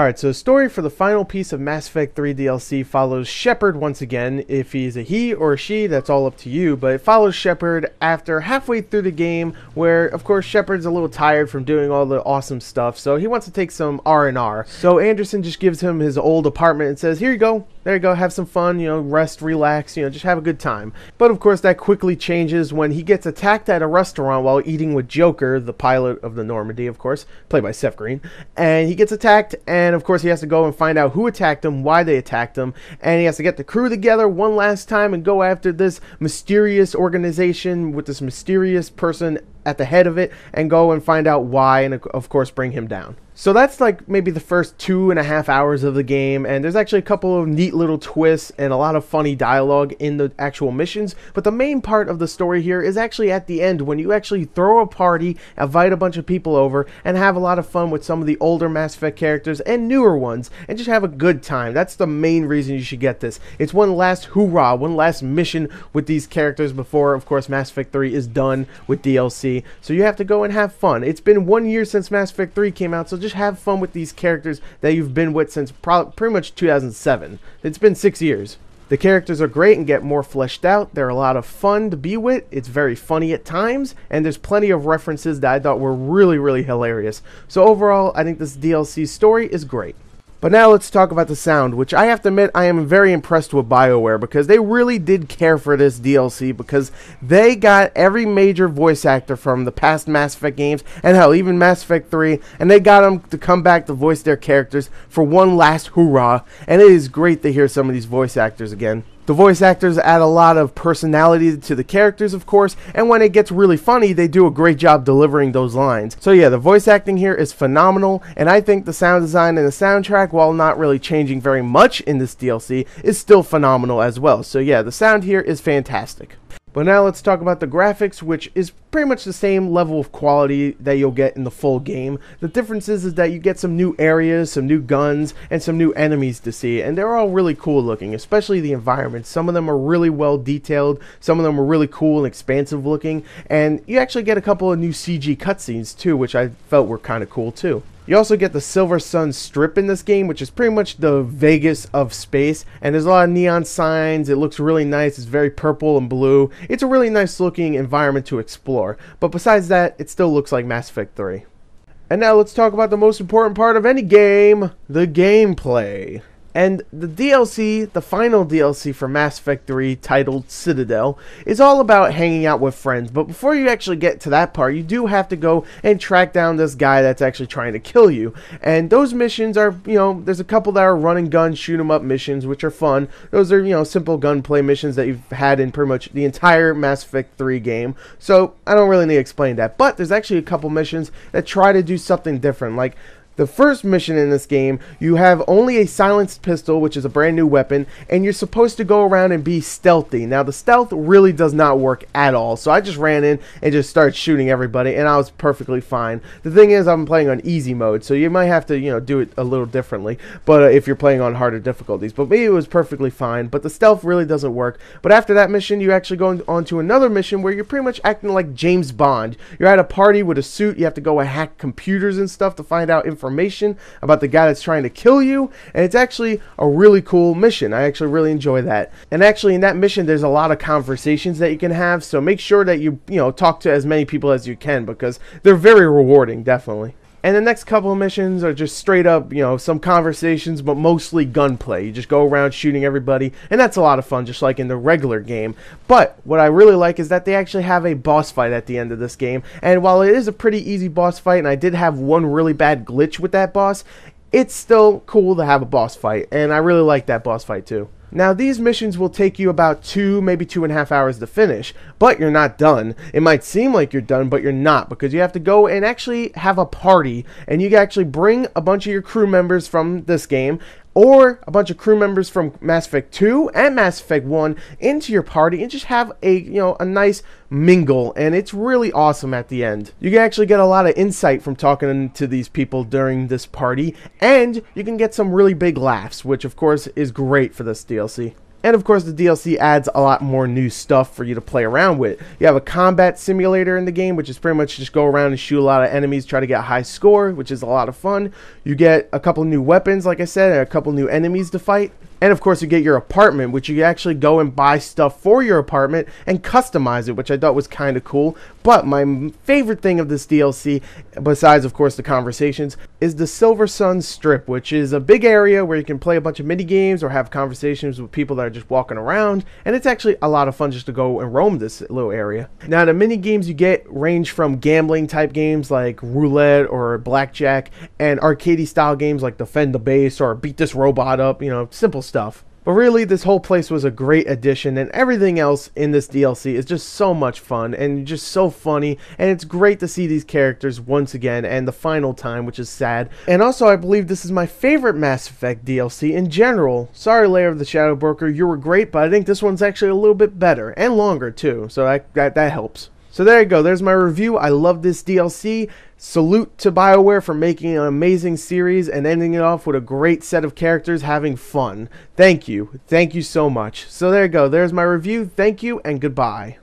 Alright, so story for the final piece of Mass Effect 3 DLC follows Shepard once again. If he's a he or a she, that's all up to you, but it follows Shepard after halfway through the game where, of course, Shepard's a little tired from doing all the awesome stuff, so he wants to take some R&R. So Anderson just gives him his old apartment and says, here you go, there you go, have some fun, you know, rest, relax, you know, just have a good time. But of course, that quickly changes when he gets attacked at a restaurant while eating with Joker, the pilot of the Normandy, of course, played by Seth Green, and he gets attacked and and of course, he has to go and find out who attacked him, why they attacked him, and he has to get the crew together one last time and go after this mysterious organization with this mysterious person at the head of it and go and find out why and of course bring him down. So that's like maybe the first two and a half hours of the game, and there's actually a couple of neat little twists and a lot of funny dialogue in the actual missions. But the main part of the story here is actually at the end when you actually throw a party, invite a bunch of people over, and have a lot of fun with some of the older Mass Effect characters and newer ones, and just have a good time. That's the main reason you should get this. It's one last hoorah, one last mission with these characters before, of course, Mass Effect 3 is done with DLC so you have to go and have fun. It's been one year since Mass Effect 3 came out, so just have fun with these characters that you've been with since pro- pretty much 2007. It's been six years. The characters are great and get more fleshed out. They're a lot of fun to be with. It's very funny at times, and there's plenty of references that I thought were really, really hilarious. So, overall, I think this DLC story is great. But now let's talk about the sound, which I have to admit I am very impressed with BioWare because they really did care for this DLC because they got every major voice actor from the past Mass Effect games and hell, even Mass Effect 3, and they got them to come back to voice their characters for one last hurrah. And it is great to hear some of these voice actors again. The voice actors add a lot of personality to the characters, of course, and when it gets really funny, they do a great job delivering those lines. So yeah, the voice acting here is phenomenal, and I think the sound design and the soundtrack, while not really changing very much in this DLC, is still phenomenal as well. So yeah, the sound here is fantastic. But now let's talk about the graphics, which is pretty much the same level of quality that you'll get in the full game. The difference is, is that you get some new areas, some new guns, and some new enemies to see, and they're all really cool looking, especially the environments. Some of them are really well detailed, some of them are really cool and expansive looking, and you actually get a couple of new CG cutscenes too, which I felt were kind of cool too. You also get the Silver Sun Strip in this game, which is pretty much the Vegas of space. And there's a lot of neon signs. It looks really nice. It's very purple and blue. It's a really nice looking environment to explore. But besides that, it still looks like Mass Effect 3. And now let's talk about the most important part of any game, the gameplay. And the DLC, the final DLC for Mass Effect 3 titled Citadel, is all about hanging out with friends. But before you actually get to that part, you do have to go and track down this guy that's actually trying to kill you. And those missions are, you know, there's a couple that are run and gun, shoot 'em up missions, which are fun. Those are, you know, simple gunplay missions that you've had in pretty much the entire Mass Effect 3 game. So I don't really need to explain that. But there's actually a couple missions that try to do something different. Like the first mission in this game, you have only a silenced pistol, which is a brand new weapon, and you're supposed to go around and be stealthy. Now, the stealth really does not work at all, so I just ran in and just started shooting everybody, and I was perfectly fine. The thing is, I'm playing on easy mode, so you might have to, you know, do it a little differently, but uh, if you're playing on harder difficulties. But me, it was perfectly fine, but the stealth really doesn't work. But after that mission, you actually go on to another mission where you're pretty much acting like James Bond. You're at a party with a suit, you have to go hack computers and stuff to find out information information about the guy that's trying to kill you. And it's actually a really cool mission. I actually really enjoy that. And actually, in that mission, there's a lot of conversations that you can have. So make sure that you, you know, talk to as many people as you can because they're very rewarding, definitely. And the next couple of missions are just straight up, you know, some conversations, but mostly gunplay. You just go around shooting everybody, and that's a lot of fun, just like in the regular game. But what I really like is that they actually have a boss fight at the end of this game. And while it is a pretty easy boss fight, and I did have one really bad glitch with that boss, it's still cool to have a boss fight, and I really like that boss fight too. Now, these missions will take you about two, maybe two and a half hours to finish, but you're not done. It might seem like you're done, but you're not, because you have to go and actually have a party, and you can actually bring a bunch of your crew members from this game, or a bunch of crew members from Mass Effect 2 and Mass Effect 1 into your party and just have a, you know, a nice mingle and it's really awesome at the end. You can actually get a lot of insight from talking to these people during this party and you can get some really big laughs, which of course is great for this DLC. And of course, the DLC adds a lot more new stuff for you to play around with. You have a combat simulator in the game, which is pretty much just go around and shoot a lot of enemies, try to get a high score, which is a lot of fun. You get a couple new weapons, like I said, and a couple new enemies to fight. And of course, you get your apartment, which you actually go and buy stuff for your apartment and customize it, which I thought was kind of cool. But my favorite thing of this DLC, besides, of course, the conversations, is the Silver Sun Strip, which is a big area where you can play a bunch of mini games or have conversations with people that are just walking around. And it's actually a lot of fun just to go and roam this little area. Now, the mini games you get range from gambling type games like roulette or blackjack and arcade style games like defend the base or beat this robot up, you know, simple stuff. But really, this whole place was a great addition, and everything else in this DLC is just so much fun and just so funny. And it's great to see these characters once again and the final time, which is sad. And also, I believe this is my favorite Mass Effect DLC in general. Sorry, Layer of the Shadow Broker, you were great, but I think this one's actually a little bit better and longer too, so that, that, that helps. So there you go. There's my review. I love this DLC. Salute to BioWare for making an amazing series and ending it off with a great set of characters having fun. Thank you. Thank you so much. So there you go. There's my review. Thank you and goodbye.